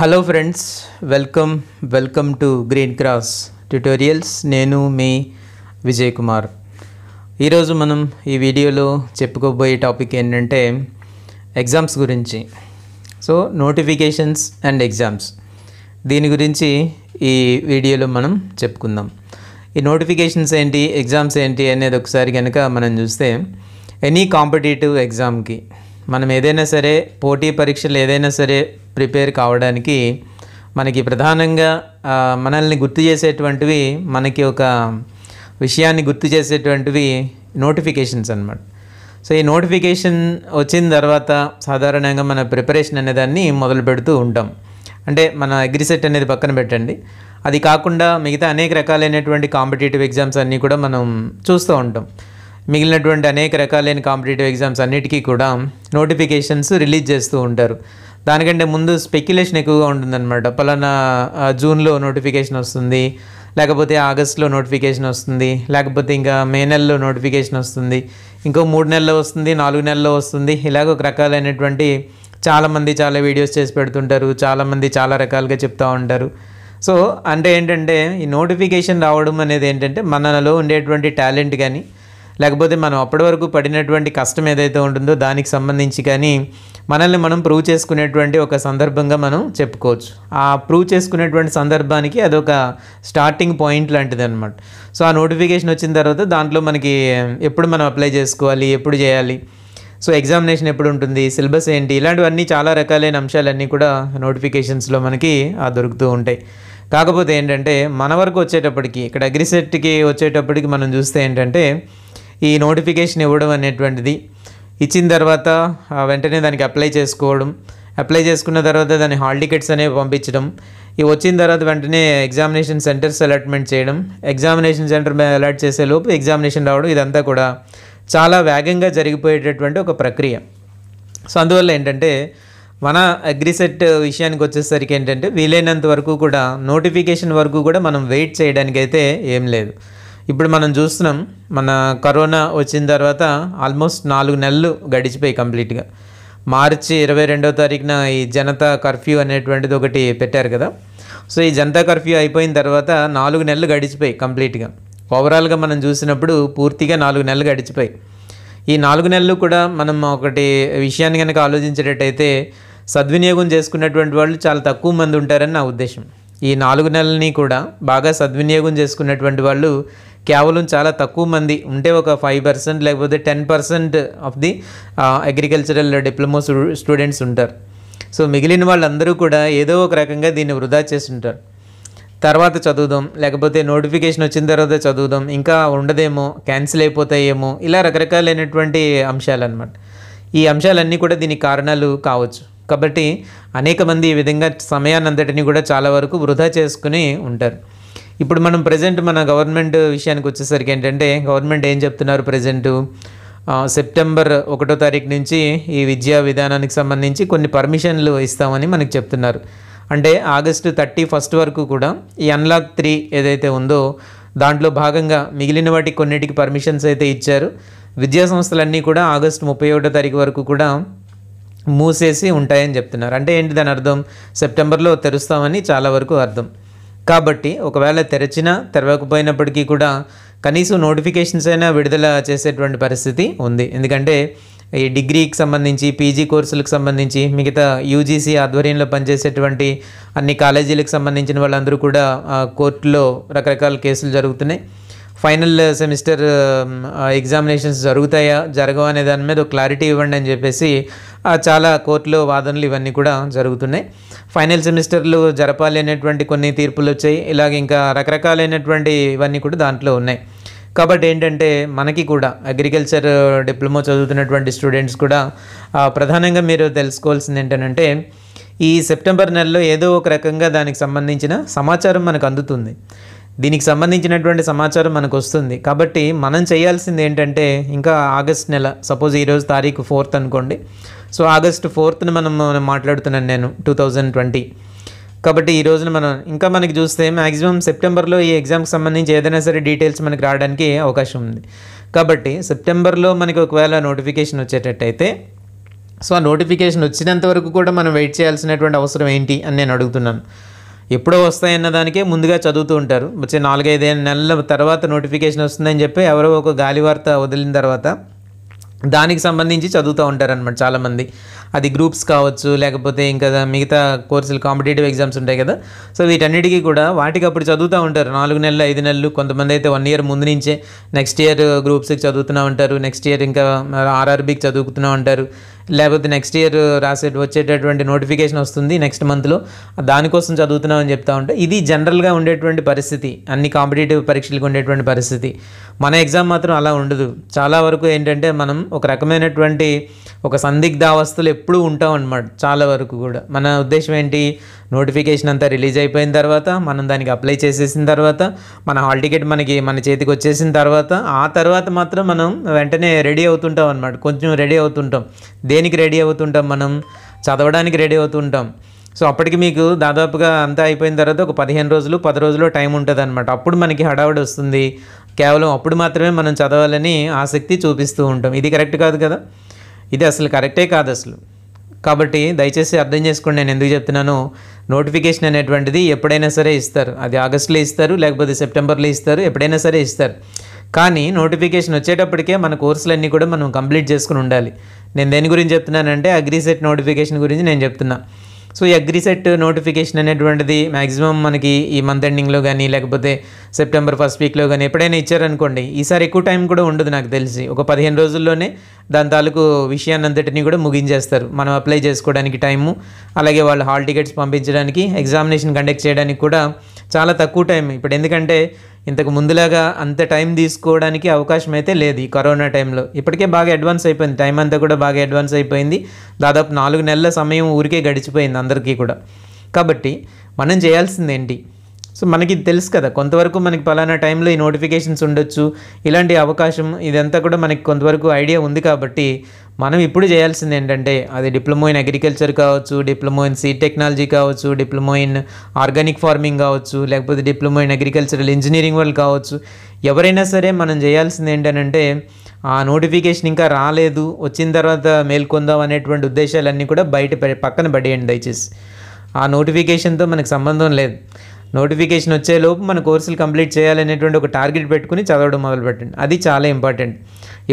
hello friends welcome welcome to green cross tutorials నేను మీ విజయ్ కుమార్ ఈరోజు మనం ఈ వీడియోలో చెప్పుకోబోయే టాపిక్ ఏంటంటే ఎగ్జామ్స్ గురించి సో నోటిఫికేషన్స్ అండ్ ఎగ్జామ్స్ దీని గురించి ఈ వీడియోలో మనం చెప్పుకుందాం ఈ నోటిఫికేషన్స్ ఏంటి ఎగ్జామ్స్ ఏంటి అనేది ఒకసారి కనుక మనం చూస్తే ఎనీ కాంపిటేటివ్ ఎగ్జామ్కి మనం ఏదైనా సరే పోటీ పరీక్షలు ఏదైనా సరే ప్రిపేర్ కావడానికి మనకి ప్రధానంగా మనల్ని గుర్తు చేసేటువంటివి మనకి ఒక విషయాన్ని గుర్తు చేసేటువంటివి నోటిఫికేషన్స్ అనమాట సో ఈ నోటిఫికేషన్ వచ్చిన తర్వాత సాధారణంగా మన ప్రిపరేషన్ అనేదాన్ని మొదలు పెడుతూ ఉంటాం అంటే మన అగ్రిసెట్ అనేది పక్కన పెట్టండి అది కాకుండా మిగతా అనేక రకాలైనటువంటి కాంపిటేటివ్ ఎగ్జామ్స్ అన్నీ కూడా మనం చూస్తూ ఉంటాం మిగిలినటువంటి అనేక రకాలైన కాంపిటేటివ్ ఎగ్జామ్స్ అన్నిటికీ కూడా నోటిఫికేషన్స్ రిలీజ్ చేస్తూ ఉంటారు దానికంటే ముందు స్పెక్యులేషన్ ఎక్కువగా ఉంటుందన్నమాట పలానా జూన్లో నోటిఫికేషన్ వస్తుంది లేకపోతే ఆగస్ట్లో నోటిఫికేషన్ వస్తుంది లేకపోతే ఇంకా మే నెలలో నోటిఫికేషన్ వస్తుంది ఇంకో మూడు నెలలో వస్తుంది నాలుగు నెలల్లో వస్తుంది ఇలాగ ఒక రకాలైనటువంటి చాలామంది చాలా వీడియోస్ చేసి పెడుతుంటారు చాలామంది చాలా రకాలుగా చెప్తూ ఉంటారు సో అంటే ఏంటంటే ఈ నోటిఫికేషన్ రావడం అనేది ఏంటంటే మనలో ఉండేటువంటి టాలెంట్ కానీ లేకపోతే మనం అప్పటి వరకు పడినటువంటి కష్టం ఏదైతే ఉంటుందో దానికి సంబంధించి కానీ మనల్ని మనం ప్రూవ్ చేసుకునేటువంటి ఒక సందర్భంగా మనం చెప్పుకోవచ్చు ఆ ప్రూవ్ చేసుకునేటువంటి సందర్భానికి అదొక స్టార్టింగ్ పాయింట్ లాంటిది అనమాట సో ఆ నోటిఫికేషన్ వచ్చిన తర్వాత దాంట్లో మనకి ఎప్పుడు మనం అప్లై చేసుకోవాలి ఎప్పుడు చేయాలి సో ఎగ్జామినేషన్ ఎప్పుడు ఉంటుంది సిలబస్ ఏంటి ఇలాంటివన్నీ చాలా రకాలైన అంశాలన్నీ కూడా నోటిఫికేషన్స్లో మనకి ఆ దొరుకుతూ ఉంటాయి కాకపోతే ఏంటంటే మన వరకు వచ్చేటప్పటికి ఇక్కడ అగ్రిసెట్కి వచ్చేటప్పటికి మనం చూస్తే ఏంటంటే ఈ నోటిఫికేషన్ ఇవ్వడం అనేటువంటిది ఇచ్చిన తర్వాత వెంటనే దానికి అప్లై చేసుకోవడం అప్లై చేసుకున్న తర్వాత దాని హాల్ టికెట్స్ అనేవి పంపించడం ఇవి వచ్చిన తర్వాత వెంటనే ఎగ్జామినేషన్ సెంటర్స్ అలాట్మెంట్ చేయడం ఎగ్జామినేషన్ సెంటర్ అలాట్ చేసే లోపు ఎగ్జామినేషన్ రావడం ఇదంతా కూడా చాలా వేగంగా జరిగిపోయేటటువంటి ఒక ప్రక్రియ సో అందువల్ల ఏంటంటే మన అగ్రిసెట్ విషయానికి వచ్చేసరికి ఏంటంటే వీలైనంత వరకు కూడా నోటిఫికేషన్ వరకు కూడా మనం వెయిట్ చేయడానికైతే ఏం లేదు ఇప్పుడు మనం చూస్తున్నాం మన కరోనా వచ్చిన తర్వాత ఆల్మోస్ట్ నాలుగు నెలలు గడిచిపోయి కంప్లీట్గా మార్చి ఇరవై రెండో తారీఖున ఈ జనతా కర్ఫ్యూ అనేటువంటిది ఒకటి పెట్టారు కదా సో ఈ జనతా కర్ఫ్యూ అయిపోయిన తర్వాత నాలుగు నెలలు గడిచిపోయి కంప్లీట్గా ఓవరాల్గా మనం చూసినప్పుడు పూర్తిగా నాలుగు నెలలు గడిచిపోయి ఈ నాలుగు నెలలు కూడా మనం ఒకటి విషయాన్ని కనుక ఆలోచించేటట్టయితే సద్వినియోగం చేసుకున్నటువంటి వాళ్ళు చాలా తక్కువ మంది ఉంటారని నా ఉద్దేశం ఈ నాలుగు నెలలని కూడా బాగా సద్వినియోగం చేసుకున్నటువంటి వాళ్ళు కేవలం చాలా తక్కువ మంది ఉంటే ఒక ఫైవ్ పర్సెంట్ లేకపోతే ten percent of the agricultural diploma students ఉంటారు సో మిగిలిన వాళ్ళందరూ కూడా ఏదో ఒక రకంగా దీన్ని వృధా చేస్తుంటారు తర్వాత చదువుదాం లేకపోతే నోటిఫికేషన్ వచ్చిన తర్వాత చదువుదాం ఇంకా ఉండదేమో క్యాన్సిల్ అయిపోతాయేమో ఇలా రకరకాలైనటువంటి అంశాలు అనమాట ఈ అంశాలన్నీ కూడా దీనికి కారణాలు కావచ్చు కాబట్టి అనేక మంది ఈ విధంగా సమయాన్నంతటిని కూడా చాలా వరకు వృధా చేసుకుని ఉంటారు ఇప్పుడు మనం ప్రజెంట్ మన గవర్నమెంట్ విషయానికి వచ్చేసరికి ఏంటంటే గవర్నమెంట్ ఏం చెప్తున్నారు ప్రజెంట్ సెప్టెంబర్ ఒకటో తారీఖు నుంచి ఈ విద్యా విధానానికి సంబంధించి కొన్ని పర్మిషన్లు ఇస్తామని మనకు చెప్తున్నారు అంటే ఆగస్టు థర్టీ ఫస్ట్ వరకు కూడా ఈ అన్లాక్ త్రీ ఏదైతే ఉందో దాంట్లో భాగంగా మిగిలిన వాటికి కొన్నిటికి పర్మిషన్స్ అయితే ఇచ్చారు విద్యా సంస్థలన్నీ కూడా ఆగస్టు ముప్పై ఒకటో తారీఖు వరకు కూడా మూసేసి ఉంటాయని చెప్తున్నారు అంటే ఏంటి దాని అర్థం సెప్టెంబర్లో తెరుస్తామని చాలా వరకు అర్థం కాబట్టి ఒకవేళ తెరచినా తెరవకపోయినప్పటికీ కూడా కనీసం నోటిఫికేషన్స్ అయినా విడుదల చేసేటువంటి పరిస్థితి ఉంది ఎందుకంటే ఈ డిగ్రీకి సంబంధించి పీజీ కోర్సులకు సంబంధించి మిగతా యూజీసీ ఆధ్వర్యంలో పనిచేసేటువంటి అన్ని కాలేజీలకు సంబంధించిన వాళ్ళందరూ కూడా కోర్టులో రకరకాల కేసులు జరుగుతున్నాయి ఫైనల్ సెమిస్టర్ ఎగ్జామినేషన్స్ జరుగుతాయా జరగవు అనే దాని మీద క్లారిటీ ఇవ్వండి అని చెప్పేసి చాలా కోర్టులో వాదనలు ఇవన్నీ కూడా జరుగుతున్నాయి ఫైనల్ సెమిస్టర్లు జరపాలి అనేటువంటి కొన్ని తీర్పులు వచ్చాయి ఇలాగ ఇంకా రకరకాలైనటువంటి ఇవన్నీ కూడా దాంట్లో ఉన్నాయి కాబట్టి ఏంటంటే మనకి కూడా అగ్రికల్చర్ డిప్లొమా చదువుతున్నటువంటి స్టూడెంట్స్ కూడా ప్రధానంగా మీరు తెలుసుకోవాల్సింది ఏంటంటే ఈ సెప్టెంబర్ నెలలో ఏదో ఒక రకంగా దానికి సంబంధించిన సమాచారం మనకు అందుతుంది దీనికి సంబంధించినటువంటి సమాచారం మనకు వస్తుంది కాబట్టి మనం చేయాల్సింది ఏంటంటే ఇంకా ఆగస్ట్ నెల సపోజ్ ఈరోజు తారీఖు ఫోర్త్ అనుకోండి సో ఆగస్ట్ ఫోర్త్న మనం మాట్లాడుతున్నాను నేను టూ థౌజండ్ ట్వంటీ కాబట్టి ఈ రోజున మనం ఇంకా మనకి చూస్తే మ్యాక్సిమం సెప్టెంబర్లో ఈ ఎగ్జామ్కి సంబంధించి ఏదైనా సరే డీటెయిల్స్ మనకి రావడానికి అవకాశం ఉంది కాబట్టి సెప్టెంబర్లో మనకి ఒకవేళ నోటిఫికేషన్ వచ్చేటట్టయితే సో ఆ నోటిఫికేషన్ వచ్చినంత వరకు కూడా మనం వెయిట్ చేయాల్సినటువంటి అవసరం ఏంటి అని నేను అడుగుతున్నాను ఎప్పుడో వస్తాయన్న దానికే ముందుగా చదువుతూ ఉంటారు వచ్చే నాలుగైదు నెలల తర్వాత నోటిఫికేషన్ వస్తుందని చెప్పి ఎవరో ఒక గాలి వార్త వదిలిన తర్వాత దానికి సంబంధించి చదువుతూ ఉంటారనమాట చాలామంది అది గ్రూప్స్ కావచ్చు లేకపోతే ఇంకా మిగతా కోర్సులు కాంపిటేటివ్ ఎగ్జామ్స్ ఉంటాయి కదా సో వీటన్నిటికీ కూడా వాటికి అప్పుడు చదువుతూ ఉంటారు నాలుగు నెలలు ఐదు నెలలు కొంతమంది అయితే వన్ ఇయర్ ముందు నుంచే నెక్స్ట్ ఇయర్ గ్రూప్స్కి చదువుతూ ఉంటారు నెక్స్ట్ ఇయర్ ఇంకా ఆర్ఆర్బీకి చదువుతూ ఉంటారు లేకపోతే నెక్స్ట్ ఇయర్ రాసే వచ్చేటటువంటి నోటిఫికేషన్ వస్తుంది నెక్స్ట్ మంత్లో దానికోసం చదువుతున్నామని చెప్తా ఉంటే ఇది జనరల్గా ఉండేటువంటి పరిస్థితి అన్ని కాంపిటేటివ్ పరీక్షలకు ఉండేటువంటి పరిస్థితి మన ఎగ్జామ్ మాత్రం అలా ఉండదు చాలా వరకు ఏంటంటే మనం ఒక రకమైనటువంటి ఒక సందిగ్ధావస్థలు ఎప్పుడూ ఉంటాం అన్నమాట చాలా వరకు కూడా మన ఉద్దేశం ఏంటి నోటిఫికేషన్ అంతా రిలీజ్ అయిపోయిన తర్వాత మనం దానికి అప్లై చేసేసిన తర్వాత మన హాల్ టికెట్ మనకి మన చేతికి వచ్చేసిన తర్వాత ఆ తర్వాత మాత్రం మనం వెంటనే రెడీ అవుతుంటాం అనమాట కొంచెం రెడీ అవుతుంటాం దేనికి రెడీ అవుతుంటాం మనం చదవడానికి రెడీ అవుతుంటాం సో అప్పటికి మీకు దాదాపుగా అంతా అయిపోయిన తర్వాత ఒక పదిహేను రోజులు పది రోజులు టైం ఉంటుంది అనమాట అప్పుడు మనకి హడావుడి వస్తుంది కేవలం అప్పుడు మాత్రమే మనం చదవాలని ఆసక్తి చూపిస్తూ ఉంటాం ఇది కరెక్ట్ కాదు కదా ఇది అసలు కరెక్టే కాదు అసలు కాబట్టి దయచేసి అర్థం చేసుకోండి నేను ఎందుకు చెప్తున్నాను నోటిఫికేషన్ అనేటువంటిది ఎప్పుడైనా సరే ఇస్తారు అది ఆగస్టులో ఇస్తారు లేకపోతే సెప్టెంబర్లో ఇస్తారు ఎప్పుడైనా సరే ఇస్తారు కానీ నోటిఫికేషన్ వచ్చేటప్పటికే మన కోర్సులన్నీ కూడా మనం కంప్లీట్ చేసుకుని ఉండాలి నేను దేని గురించి చెప్తున్నానంటే అగ్రిసెట్ నోటిఫికేషన్ గురించి నేను చెప్తున్నాను సో ఈ అగ్రిసెట్ నోటిఫికేషన్ అనేటువంటిది మ్యాక్సిమం మనకి ఈ మంత్ ఎండింగ్లో కానీ లేకపోతే సెప్టెంబర్ ఫస్ట్ వీక్లో కానీ ఎప్పుడైనా ఇచ్చారనుకోండి ఈసారి ఎక్కువ టైం కూడా ఉండదు నాకు తెలిసి ఒక పదిహేను రోజుల్లోనే దాని తాలూకు విషయాన్నంతటిని కూడా ముగించేస్తారు మనం అప్లై చేసుకోవడానికి టైము అలాగే వాళ్ళు హాల్ టికెట్స్ పంపించడానికి ఎగ్జామినేషన్ కండక్ట్ చేయడానికి కూడా చాలా తక్కువ టైం ఇప్పుడు ఎందుకంటే ఇంతకు ముందులాగా అంత టైం తీసుకోవడానికి అవకాశం అయితే లేదు ఈ కరోనా టైంలో ఇప్పటికే బాగా అడ్వాన్స్ అయిపోయింది టైం అంతా కూడా బాగా అడ్వాన్స్ అయిపోయింది దాదాపు నాలుగు నెలల సమయం ఊరికే గడిచిపోయింది అందరికీ కూడా కాబట్టి మనం చేయాల్సింది ఏంటి సో మనకి తెలుసు కదా కొంతవరకు మనకి పలానా టైంలో ఈ నోటిఫికేషన్స్ ఉండొచ్చు ఇలాంటి అవకాశం ఇదంతా కూడా మనకి కొంతవరకు ఐడియా ఉంది కాబట్టి మనం ఇప్పుడు చేయాల్సింది ఏంటంటే అది డిప్లొమో ఇన్ అగ్రికల్చర్ కావచ్చు డిప్లొమో ఇన్ సీడ్ టెక్నాలజీ కావచ్చు డిప్లొమో ఇన్ ఆర్గానిక్ ఫార్మింగ్ కావచ్చు లేకపోతే డిప్లొమో ఇన్ అగ్రికల్చరల్ ఇంజనీరింగ్ వాళ్ళు కావచ్చు ఎవరైనా సరే మనం చేయాల్సింది ఏంటంటే ఆ నోటిఫికేషన్ ఇంకా రాలేదు వచ్చిన తర్వాత మేల్కొందాం అనేటువంటి ఉద్దేశాలన్నీ కూడా బయట పక్కన పడేయండి దయచేసి ఆ నోటిఫికేషన్తో మనకు సంబంధం లేదు నోటిఫికేషన్ వచ్చేలోపు మన కోర్సులు కంప్లీట్ చేయాలనేటువంటి ఒక టార్గెట్ పెట్టుకుని చదవడం మొదలు పెట్టండి అది చాలా ఇంపార్టెంట్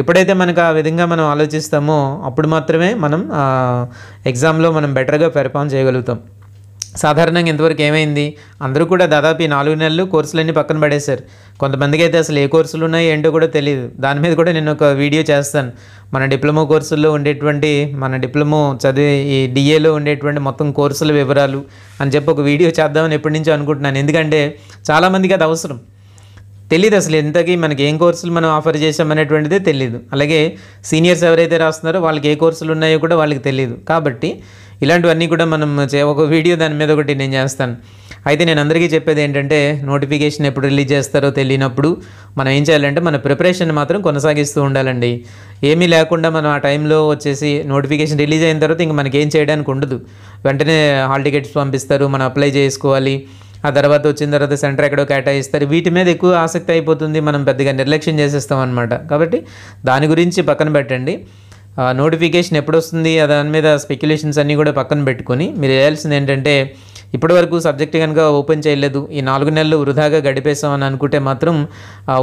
ఎప్పుడైతే మనకు ఆ విధంగా మనం ఆలోచిస్తామో అప్పుడు మాత్రమే మనం ఎగ్జామ్లో మనం బెటర్గా పెర్ఫామ్ చేయగలుగుతాం సాధారణంగా ఇంతవరకు ఏమైంది అందరూ కూడా దాదాపు ఈ నాలుగు నెలలు కోర్సులన్నీ పక్కన పడేశారు కొంతమందికి అయితే అసలు ఏ కోర్సులు ఉన్నాయో ఏంటో కూడా తెలియదు దాని మీద కూడా నేను ఒక వీడియో చేస్తాను మన డిప్లొమా కోర్సుల్లో ఉండేటువంటి మన డిప్లొమా చదివే ఈ డిఏలో ఉండేటువంటి మొత్తం కోర్సుల వివరాలు అని చెప్పి ఒక వీడియో చేద్దామని ఎప్పటి నుంచో అనుకుంటున్నాను ఎందుకంటే చాలామందికి అది అవసరం తెలియదు అసలు ఇంతకీ మనకి ఏం కోర్సులు మనం ఆఫర్ చేసామనేటువంటిదే తెలియదు అలాగే సీనియర్స్ ఎవరైతే రాస్తున్నారో వాళ్ళకి ఏ కోర్సులు ఉన్నాయో కూడా వాళ్ళకి తెలియదు కాబట్టి ఇలాంటివన్నీ కూడా మనం ఒక వీడియో దాని మీద ఒకటి నేను చేస్తాను అయితే నేను అందరికీ చెప్పేది ఏంటంటే నోటిఫికేషన్ ఎప్పుడు రిలీజ్ చేస్తారో తెలియనప్పుడు మనం ఏం చేయాలంటే మన ప్రిపరేషన్ మాత్రం కొనసాగిస్తూ ఉండాలండి ఏమీ లేకుండా మనం ఆ టైంలో వచ్చేసి నోటిఫికేషన్ రిలీజ్ అయిన తర్వాత ఇంక మనకి ఏం చేయడానికి ఉండదు వెంటనే హాల్ టికెట్స్ పంపిస్తారు మనం అప్లై చేసుకోవాలి ఆ తర్వాత వచ్చిన తర్వాత సెంటర్ ఎక్కడో కేటాయిస్తారు వీటి మీద ఎక్కువ ఆసక్తి అయిపోతుంది మనం పెద్దగా నిర్లక్ష్యం చేసేస్తాం అనమాట కాబట్టి దాని గురించి పక్కన పెట్టండి నోటిఫికేషన్ ఎప్పుడు వస్తుంది దాని మీద స్పెక్యులేషన్స్ అన్నీ కూడా పక్కన పెట్టుకొని మీరు చేయాల్సింది ఏంటంటే ఇప్పటివరకు సబ్జెక్ట్ కనుక ఓపెన్ చేయలేదు ఈ నాలుగు నెలలు వృధాగా గడిపేశామని అనుకుంటే మాత్రం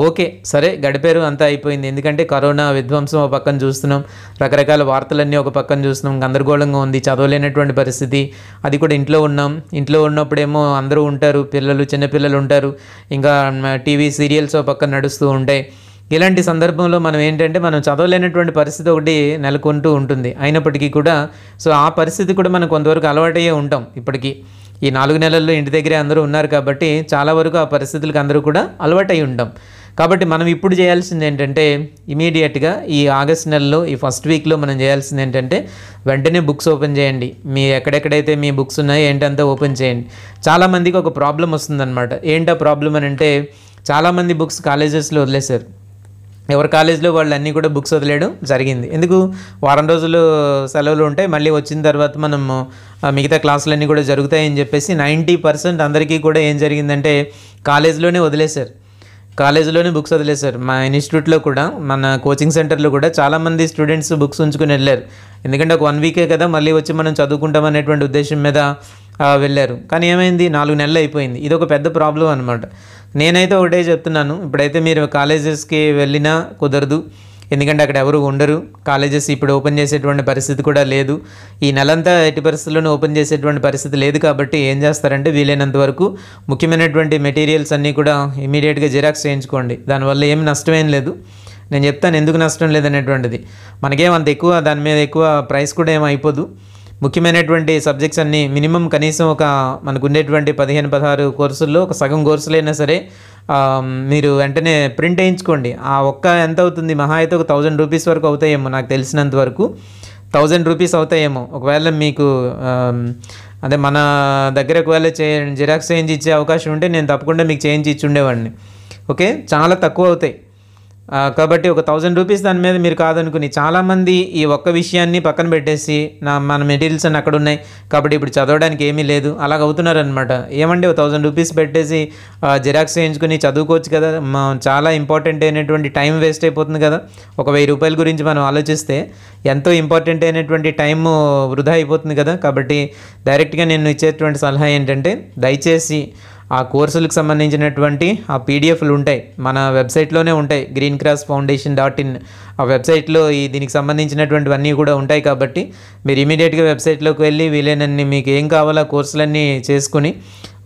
ఓకే సరే గడిపారు అంతా అయిపోయింది ఎందుకంటే కరోనా విధ్వంసం ఒక పక్కన చూస్తున్నాం రకరకాల వార్తలన్నీ ఒక పక్కన చూస్తున్నాం గందరగోళంగా ఉంది చదవలేనటువంటి పరిస్థితి అది కూడా ఇంట్లో ఉన్నాం ఇంట్లో ఉన్నప్పుడేమో అందరూ ఉంటారు పిల్లలు చిన్నపిల్లలు ఉంటారు ఇంకా టీవీ సీరియల్స్ ఒక పక్కన నడుస్తూ ఉంటాయి ఇలాంటి సందర్భంలో మనం ఏంటంటే మనం చదవలేనటువంటి పరిస్థితి ఒకటి నెలకొంటూ ఉంటుంది అయినప్పటికీ కూడా సో ఆ పరిస్థితి కూడా మనం కొంతవరకు అలవాటయ్యే ఉంటాం ఇప్పటికీ ఈ నాలుగు నెలల్లో ఇంటి దగ్గరే అందరూ ఉన్నారు కాబట్టి చాలా వరకు ఆ పరిస్థితులకు అందరూ కూడా అలవాటై ఉంటాం కాబట్టి మనం ఇప్పుడు చేయాల్సింది ఏంటంటే ఇమీడియట్గా ఈ ఆగస్ట్ నెలలో ఈ ఫస్ట్ వీక్లో మనం చేయాల్సింది ఏంటంటే వెంటనే బుక్స్ ఓపెన్ చేయండి మీ ఎక్కడెక్కడైతే మీ బుక్స్ ఉన్నాయో ఏంటంతా ఓపెన్ చేయండి చాలామందికి ఒక ప్రాబ్లం వస్తుందన్నమాట ఏంటో ప్రాబ్లం అని అంటే చాలామంది బుక్స్ కాలేజెస్లో వదిలేశారు ఎవరి కాలేజీలో వాళ్ళు అన్నీ కూడా బుక్స్ వదిలేయడం జరిగింది ఎందుకు వారం రోజులు సెలవులు ఉంటాయి మళ్ళీ వచ్చిన తర్వాత మనము మిగతా క్లాసులన్నీ కూడా జరుగుతాయని చెప్పేసి నైంటీ పర్సెంట్ అందరికీ కూడా ఏం జరిగిందంటే కాలేజీలోనే వదిలేశారు కాలేజీలోనే బుక్స్ వదిలేశారు మా ఇన్స్టిట్యూట్లో కూడా మన కోచింగ్ సెంటర్లో కూడా చాలామంది స్టూడెంట్స్ బుక్స్ ఉంచుకుని వెళ్ళారు ఎందుకంటే ఒక వన్ వీకే కదా మళ్ళీ వచ్చి మనం చదువుకుంటాం అనేటువంటి ఉద్దేశం మీద వెళ్ళారు కానీ ఏమైంది నాలుగు నెలలు అయిపోయింది ఇది ఒక పెద్ద ప్రాబ్లం అనమాట నేనైతే ఒకటే చెప్తున్నాను ఇప్పుడైతే మీరు కాలేజెస్కి వెళ్ళినా కుదరదు ఎందుకంటే అక్కడ ఎవరు ఉండరు కాలేజెస్ ఇప్పుడు ఓపెన్ చేసేటువంటి పరిస్థితి కూడా లేదు ఈ నెలంతా ఎట్టి పరిస్థితుల్లోనూ ఓపెన్ చేసేటువంటి పరిస్థితి లేదు కాబట్టి ఏం చేస్తారంటే వీలైనంత వరకు ముఖ్యమైనటువంటి మెటీరియల్స్ అన్నీ కూడా ఇమీడియట్గా జిరాక్స్ చేయించుకోండి దానివల్ల ఏమి నష్టమేం లేదు నేను చెప్తాను ఎందుకు నష్టం లేదనేటువంటిది మనకేం అంత ఎక్కువ దాని మీద ఎక్కువ ప్రైస్ కూడా ఏమైపోదు ముఖ్యమైనటువంటి సబ్జెక్ట్స్ అన్నీ మినిమం కనీసం ఒక మనకు ఉండేటువంటి పదిహేను పదహారు కోర్సుల్లో ఒక సగం కోర్సులైనా సరే మీరు వెంటనే ప్రింట్ వేయించుకోండి ఆ ఒక్క ఎంత అవుతుంది మహా అయితే ఒక థౌజండ్ రూపీస్ వరకు అవుతాయేమో నాకు తెలిసినంత వరకు థౌజండ్ రూపీస్ అవుతాయేమో ఒకవేళ మీకు అదే మన దగ్గర ఒకవేళ చే జిరాక్స్ చేయించి ఇచ్చే అవకాశం ఉంటే నేను తప్పకుండా మీకు చేయించి ఇచ్చి ఉండేవాడిని ఓకే చాలా తక్కువ అవుతాయి కాబట్టి ఒక థౌజండ్ రూపీస్ దాని మీద మీరు కాదనుకుని చాలామంది ఈ ఒక్క విషయాన్ని పక్కన పెట్టేసి నా మన మెటీరియల్స్ అని అక్కడ ఉన్నాయి కాబట్టి ఇప్పుడు చదవడానికి ఏమీ లేదు అలాగ అవుతున్నారనమాట ఏమండి ఒక థౌజండ్ రూపీస్ పెట్టేసి జిరాక్స్ చేయించుకుని చదువుకోవచ్చు కదా చాలా ఇంపార్టెంట్ అయినటువంటి టైం వేస్ట్ అయిపోతుంది కదా ఒక వెయ్యి రూపాయల గురించి మనం ఆలోచిస్తే ఎంతో ఇంపార్టెంట్ అయినటువంటి టైం వృధా అయిపోతుంది కదా కాబట్టి డైరెక్ట్గా నేను ఇచ్చేటువంటి సలహా ఏంటంటే దయచేసి ఆ కోర్సులకు సంబంధించినటువంటి ఆ పీడిఎఫ్లు ఉంటాయి మన వెబ్సైట్లోనే ఉంటాయి green cross foundation dot in ఆ వెబ్సైట్లో ఈ దీనికి సంబంధించినటువంటివన్నీ కూడా ఉంటాయి కాబట్టి మీరు ఇమీడియట్గా వెబ్సైట్లోకి వెళ్ళి వీలైనన్ని మీకు ఏం కావాలో ఆ కోర్సులన్నీ చేసుకుని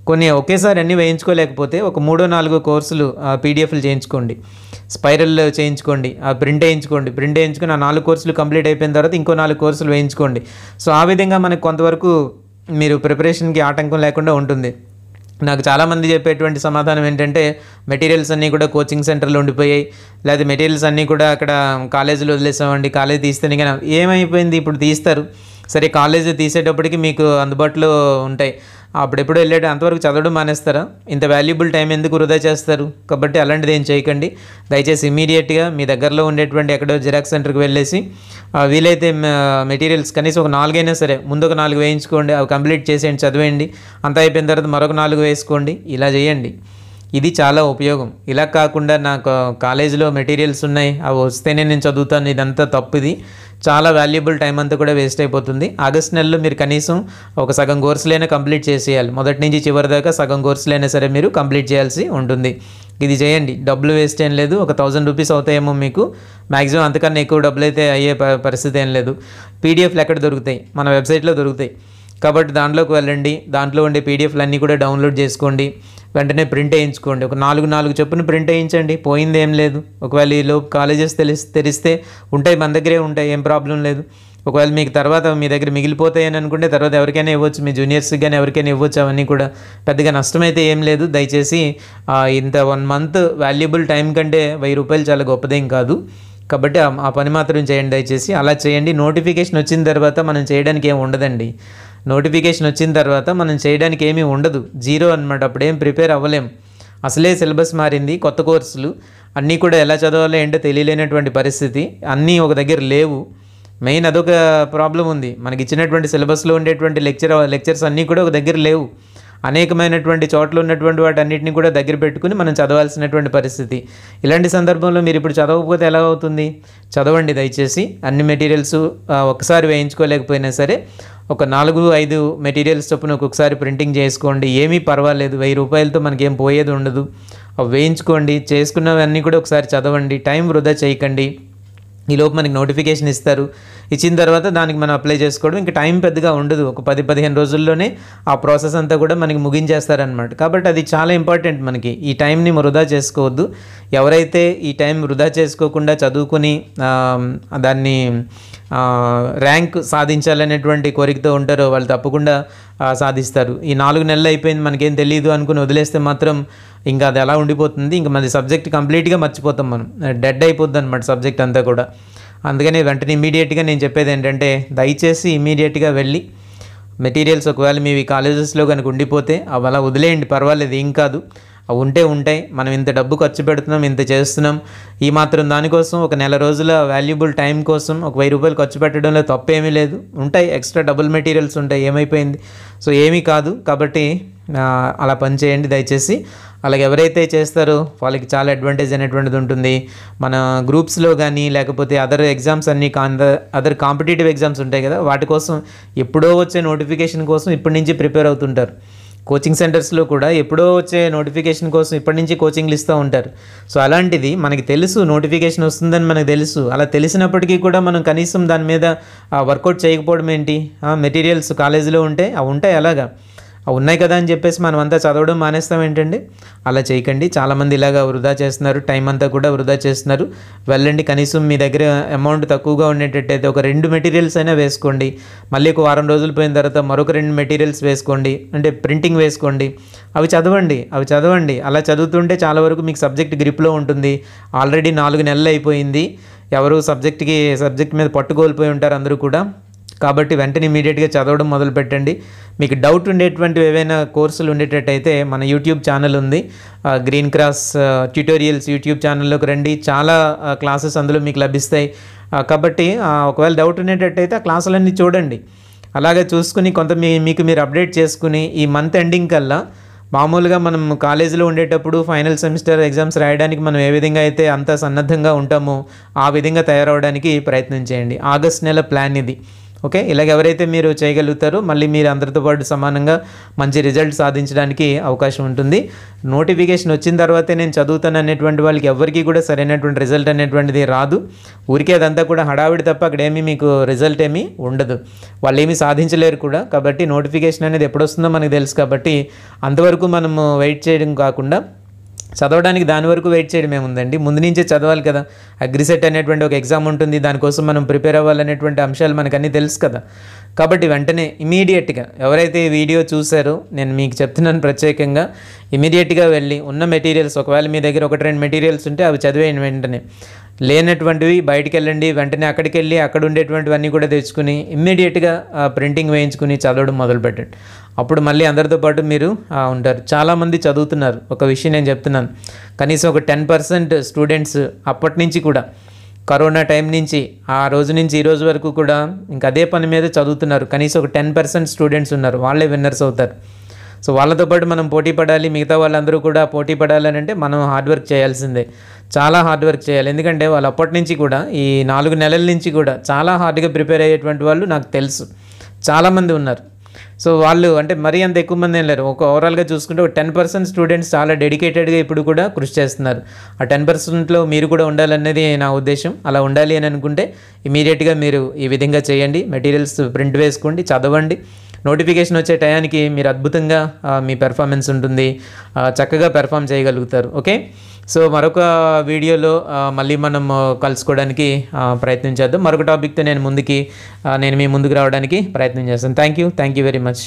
కొన్ని ఒకేసారి అన్నీ వేయించుకోలేకపోతే ఒక మూడో నాలుగో కోర్సులు ఆ పీడిఎఫ్లు చేయించుకోండి స్పైరల్ చేయించుకోండి ఆ ప్రింట్ వేయించుకోండి ప్రింట్ వేయించుకుని ఆ నాలుగు కోర్సులు కంప్లీట్ అయిపోయిన తర్వాత ఇంకో నాలుగు కోర్సులు వేయించుకోండి సో ఆ విధంగా మనకు కొంతవరకు మీరు ప్రిపరేషన్కి ఆటంకం లేకుండా ఉంటుంది నాకు చాలామంది చెప్పేటువంటి సమాధానం ఏంటంటే మెటీరియల్స్ అన్నీ కూడా కోచింగ్ సెంటర్లో ఉండిపోయాయి లేదా మెటీరియల్స్ అన్నీ కూడా అక్కడ కాలేజీలో వదిలేసామండి కాలేజీ తీస్తేనే కానీ ఏమైపోయింది ఇప్పుడు తీస్తారు సరే కాలేజీ తీసేటప్పటికి మీకు అందుబాటులో ఉంటాయి అప్పుడెప్పుడు వెళ్ళాడు అంతవరకు చదవడం మానేస్తారా ఇంత వాల్యుబుల్ టైం ఎందుకు వృధా చేస్తారు కాబట్టి అలాంటిది ఏం చేయకండి దయచేసి ఇమీడియట్గా మీ దగ్గరలో ఉండేటువంటి ఎక్కడో జిరాక్స్ సెంటర్కి వెళ్ళేసి వీలైతే మెటీరియల్స్ కనీసం ఒక నాలుగైనా సరే ముందు ఒక నాలుగు వేయించుకోండి అవి కంప్లీట్ చేసేయండి చదివేయండి అంత అయిపోయిన తర్వాత మరొక నాలుగు వేసుకోండి ఇలా చేయండి ఇది చాలా ఉపయోగం ఇలా కాకుండా నాకు కాలేజీలో మెటీరియల్స్ ఉన్నాయి అవి వస్తేనే నేను చదువుతాను ఇదంతా తప్పుది చాలా వాల్యుబుల్ టైం అంతా కూడా వేస్ట్ అయిపోతుంది ఆగస్ట్ నెలలో మీరు కనీసం ఒక సగం కోర్సులైనా కంప్లీట్ చేసేయాలి మొదటి నుంచి చివరి దాకా సగం కోర్సులైనా సరే మీరు కంప్లీట్ చేయాల్సి ఉంటుంది ఇది చేయండి డబ్బులు వేస్ట్ ఏం లేదు ఒక థౌజండ్ రూపీస్ అవుతాయేమో మీకు మ్యాక్సిమం అంతకన్నా ఎక్కువ డబ్బులు అయితే అయ్యే పరిస్థితి ఏం లేదు పీడిఎఫ్లు ఎక్కడ దొరుకుతాయి మన వెబ్సైట్లో దొరుకుతాయి కాబట్టి దాంట్లోకి వెళ్ళండి దాంట్లో ఉండే పీడిఎఫ్లు అన్నీ కూడా డౌన్లోడ్ చేసుకోండి వెంటనే ప్రింట్ వేయించుకోండి ఒక నాలుగు నాలుగు చొప్పున ప్రింట్ వేయించండి పోయిందేం లేదు ఒకవేళ ఈ లోపు కాలేజెస్ తెలిసి తెరిస్తే ఉంటాయి మన దగ్గరే ఉంటాయి ఏం ప్రాబ్లం లేదు ఒకవేళ మీకు తర్వాత మీ దగ్గర మిగిలిపోతాయని అనుకుంటే తర్వాత ఎవరికైనా ఇవ్వచ్చు మీ జూనియర్స్కి కానీ ఎవరికైనా ఇవ్వచ్చు అవన్నీ కూడా పెద్దగా నష్టమైతే ఏం లేదు దయచేసి ఇంత వన్ మంత్ వాల్యుబుల్ టైం కంటే వెయ్యి రూపాయలు చాలా గొప్పదేం కాదు కాబట్టి ఆ పని మాత్రం చేయండి దయచేసి అలా చేయండి నోటిఫికేషన్ వచ్చిన తర్వాత మనం చేయడానికి ఏం ఉండదండి నోటిఫికేషన్ వచ్చిన తర్వాత మనం చేయడానికి ఏమీ ఉండదు జీరో అనమాట ఏం ప్రిపేర్ అవ్వలేం అసలే సిలబస్ మారింది కొత్త కోర్సులు అన్నీ కూడా ఎలా చదవాలో ఏంటో తెలియలేనటువంటి పరిస్థితి అన్నీ ఒక దగ్గర లేవు మెయిన్ అదొక ప్రాబ్లం ఉంది మనకి ఇచ్చినటువంటి సిలబస్లో ఉండేటువంటి లెక్చర్ లెక్చర్స్ అన్నీ కూడా ఒక దగ్గర లేవు అనేకమైనటువంటి చోట్ల ఉన్నటువంటి వాటన్నిటిని కూడా దగ్గర పెట్టుకుని మనం చదవాల్సినటువంటి పరిస్థితి ఇలాంటి సందర్భంలో మీరు ఇప్పుడు చదవకపోతే ఎలా అవుతుంది చదవండి దయచేసి అన్ని మెటీరియల్స్ ఒకసారి వేయించుకోలేకపోయినా సరే ఒక నాలుగు ఐదు మెటీరియల్స్ చొప్పున ఒక్కొక్కసారి ప్రింటింగ్ చేసుకోండి ఏమీ పర్వాలేదు వెయ్యి రూపాయలతో మనకేం పోయేది ఉండదు అవి వేయించుకోండి చేసుకున్నవన్నీ కూడా ఒకసారి చదవండి టైం వృధా చేయకండి ఈలోపు మనకి నోటిఫికేషన్ ఇస్తారు ఇచ్చిన తర్వాత దానికి మనం అప్లై చేసుకోవడం ఇంకా టైం పెద్దగా ఉండదు ఒక పది పదిహేను రోజుల్లోనే ఆ ప్రాసెస్ అంతా కూడా మనకి ముగించేస్తారనమాట కాబట్టి అది చాలా ఇంపార్టెంట్ మనకి ఈ టైంని వృధా చేసుకోవద్దు ఎవరైతే ఈ టైం వృధా చేసుకోకుండా చదువుకుని దాన్ని ర్యాంక్ సాధించాలనేటువంటి కోరికతో ఉంటారో వాళ్ళు తప్పకుండా సాధిస్తారు ఈ నాలుగు నెలలు అయిపోయింది మనకేం తెలియదు అనుకుని వదిలేస్తే మాత్రం ఇంకా అది ఎలా ఉండిపోతుంది ఇంకా మన సబ్జెక్ట్ కంప్లీట్గా మర్చిపోతాం మనం డెడ్ అయిపోద్ది అనమాట సబ్జెక్ట్ అంతా కూడా అందుకని వెంటనే ఇమీడియట్గా నేను చెప్పేది ఏంటంటే దయచేసి ఇమీడియట్గా వెళ్ళి మెటీరియల్స్ ఒకవేళ మీవి కాలేజెస్లో కనుక ఉండిపోతే అవి అలా వదిలేయండి పర్వాలేదు ఏం కాదు అవి ఉంటే ఉంటాయి మనం ఇంత డబ్బు ఖర్చు పెడుతున్నాం ఇంత చేస్తున్నాం ఈ మాత్రం దానికోసం ఒక నెల రోజుల వాల్యుబుల్ టైం కోసం ఒక వెయ్యి రూపాయలు ఖర్చు పెట్టడంలో తప్పేమీ లేదు ఉంటాయి ఎక్స్ట్రా డబుల్ మెటీరియల్స్ ఉంటాయి ఏమైపోయింది సో ఏమీ కాదు కాబట్టి అలా పనిచేయండి దయచేసి అలాగే ఎవరైతే చేస్తారో వాళ్ళకి చాలా అడ్వాంటేజ్ అనేటువంటిది ఉంటుంది మన గ్రూప్స్లో కానీ లేకపోతే అదర్ ఎగ్జామ్స్ అన్నీ అదర్ కాంపిటేటివ్ ఎగ్జామ్స్ ఉంటాయి కదా వాటి కోసం ఎప్పుడో వచ్చే నోటిఫికేషన్ కోసం ఇప్పటి నుంచి ప్రిపేర్ అవుతుంటారు కోచింగ్ సెంటర్స్లో కూడా ఎప్పుడో వచ్చే నోటిఫికేషన్ కోసం ఇప్పటి నుంచి కోచింగ్లు ఇస్తూ ఉంటారు సో అలాంటిది మనకి తెలుసు నోటిఫికేషన్ వస్తుందని మనకు తెలుసు అలా తెలిసినప్పటికీ కూడా మనం కనీసం దాని మీద వర్కౌట్ చేయకపోవడం ఏంటి మెటీరియల్స్ కాలేజీలో ఉంటే అవి ఉంటాయి అలాగా ఉన్నాయి కదా అని చెప్పేసి మనం అంతా చదవడం మానేస్తాం ఏంటండి అలా చేయకండి చాలామంది ఇలాగా వృధా చేస్తున్నారు టైం అంతా కూడా వృధా చేస్తున్నారు వెళ్ళండి కనీసం మీ దగ్గర అమౌంట్ తక్కువగా ఉండేటట్టయితే ఒక రెండు మెటీరియల్స్ అయినా వేసుకోండి మళ్ళీ ఒక వారం రోజులు పోయిన తర్వాత మరొక రెండు మెటీరియల్స్ వేసుకోండి అంటే ప్రింటింగ్ వేసుకోండి అవి చదవండి అవి చదవండి అలా చదువుతుంటే చాలా వరకు మీకు సబ్జెక్ట్ గ్రిప్లో ఉంటుంది ఆల్రెడీ నాలుగు నెలలు అయిపోయింది ఎవరు సబ్జెక్ట్కి సబ్జెక్ట్ మీద పట్టుకోల్పోయి ఉంటారు అందరూ కూడా కాబట్టి వెంటనే ఇమీడియట్గా చదవడం మొదలు పెట్టండి మీకు డౌట్ ఉండేటువంటివి ఏవైనా కోర్సులు ఉండేటట్టయితే మన యూట్యూబ్ ఛానల్ ఉంది గ్రీన్ క్రాస్ ట్యూటోరియల్స్ యూట్యూబ్ ఛానల్లోకి రండి చాలా క్లాసెస్ అందులో మీకు లభిస్తాయి కాబట్టి ఒకవేళ డౌట్ ఉండేటట్టయితే ఆ క్లాసులన్నీ చూడండి అలాగే చూసుకుని కొంత మీ మీకు మీరు అప్డేట్ చేసుకుని ఈ మంత్ ఎండింగ్ కల్లా మామూలుగా మనం కాలేజీలో ఉండేటప్పుడు ఫైనల్ సెమిస్టర్ ఎగ్జామ్స్ రాయడానికి మనం ఏ విధంగా అయితే అంత సన్నద్ధంగా ఉంటామో ఆ విధంగా తయారవడానికి ప్రయత్నం చేయండి ఆగస్ట్ నెల ప్లాన్ ఇది ఓకే ఇలాగ ఎవరైతే మీరు చేయగలుగుతారో మళ్ళీ మీరు అందరితో పాటు సమానంగా మంచి రిజల్ట్ సాధించడానికి అవకాశం ఉంటుంది నోటిఫికేషన్ వచ్చిన తర్వాతే నేను చదువుతాను అనేటువంటి వాళ్ళకి ఎవరికి కూడా సరైనటువంటి రిజల్ట్ అనేటువంటిది రాదు ఊరికే అదంతా కూడా హడావిడి తప్ప అక్కడేమీ మీకు రిజల్ట్ ఏమీ ఉండదు వాళ్ళు ఏమీ సాధించలేరు కూడా కాబట్టి నోటిఫికేషన్ అనేది ఎప్పుడు వస్తుందో మనకు తెలుసు కాబట్టి అంతవరకు మనము వెయిట్ చేయడం కాకుండా చదవడానికి దాని వరకు వెయిట్ చేయడం ఏముందండి ముందు నుంచే చదవాలి కదా అగ్రిసెట్ అనేటువంటి ఒక ఎగ్జామ్ ఉంటుంది దానికోసం మనం ప్రిపేర్ అవ్వాలనేటువంటి అంశాలు మనకన్నీ తెలుసు కదా కాబట్టి వెంటనే ఇమీడియట్గా ఎవరైతే ఈ వీడియో చూసారో నేను మీకు చెప్తున్నాను ప్రత్యేకంగా ఇమీడియట్గా వెళ్ళి ఉన్న మెటీరియల్స్ ఒకవేళ మీ దగ్గర ఒకటి రెండు మెటీరియల్స్ ఉంటే అవి చదివేయండి వెంటనే లేనటువంటివి బయటికి వెళ్ళండి వెంటనే అక్కడికి వెళ్ళి అక్కడ ఉండేటువంటివన్నీ కూడా తెచ్చుకుని ఇమ్మీడియట్గా ప్రింటింగ్ వేయించుకుని చదవడం మొదలుపెట్టండి అప్పుడు మళ్ళీ అందరితో పాటు మీరు ఉంటారు చాలామంది చదువుతున్నారు ఒక విషయం నేను చెప్తున్నాను కనీసం ఒక టెన్ పర్సెంట్ స్టూడెంట్స్ అప్పటి నుంచి కూడా కరోనా టైం నుంచి ఆ రోజు నుంచి ఈ రోజు వరకు కూడా ఇంక అదే పని మీద చదువుతున్నారు కనీసం ఒక టెన్ పర్సెంట్ స్టూడెంట్స్ ఉన్నారు వాళ్ళే విన్నర్స్ అవుతారు సో వాళ్ళతో పాటు మనం పోటీ పడాలి మిగతా వాళ్ళందరూ కూడా పోటీ పడాలని అంటే మనం హార్డ్ వర్క్ చేయాల్సిందే చాలా హార్డ్ వర్క్ చేయాలి ఎందుకంటే వాళ్ళు అప్పటి నుంచి కూడా ఈ నాలుగు నెలల నుంచి కూడా చాలా హార్డ్గా ప్రిపేర్ అయ్యేటువంటి వాళ్ళు నాకు తెలుసు చాలామంది ఉన్నారు సో వాళ్ళు అంటే మరీ అంత ఎక్కువ మంది ఏం లేరు ఒక ఓవరాల్గా చూసుకుంటే ఒక టెన్ పర్సెంట్ స్టూడెంట్స్ చాలా డెడికేటెడ్గా ఇప్పుడు కూడా కృషి చేస్తున్నారు ఆ టెన్ పర్సెంట్లో మీరు కూడా ఉండాలన్నది నా ఉద్దేశం అలా ఉండాలి అని అనుకుంటే ఇమీడియట్గా మీరు ఈ విధంగా చేయండి మెటీరియల్స్ ప్రింట్ వేసుకోండి చదవండి నోటిఫికేషన్ వచ్చే టయానికి మీరు అద్భుతంగా మీ పెర్ఫార్మెన్స్ ఉంటుంది చక్కగా పెర్ఫామ్ చేయగలుగుతారు ఓకే సో మరొక వీడియోలో మళ్ళీ మనం కలుసుకోవడానికి ప్రయత్నం చేద్దాం మరొక టాపిక్తో నేను ముందుకి నేను మీ ముందుకు రావడానికి ప్రయత్నం చేస్తాను thank you thank you very much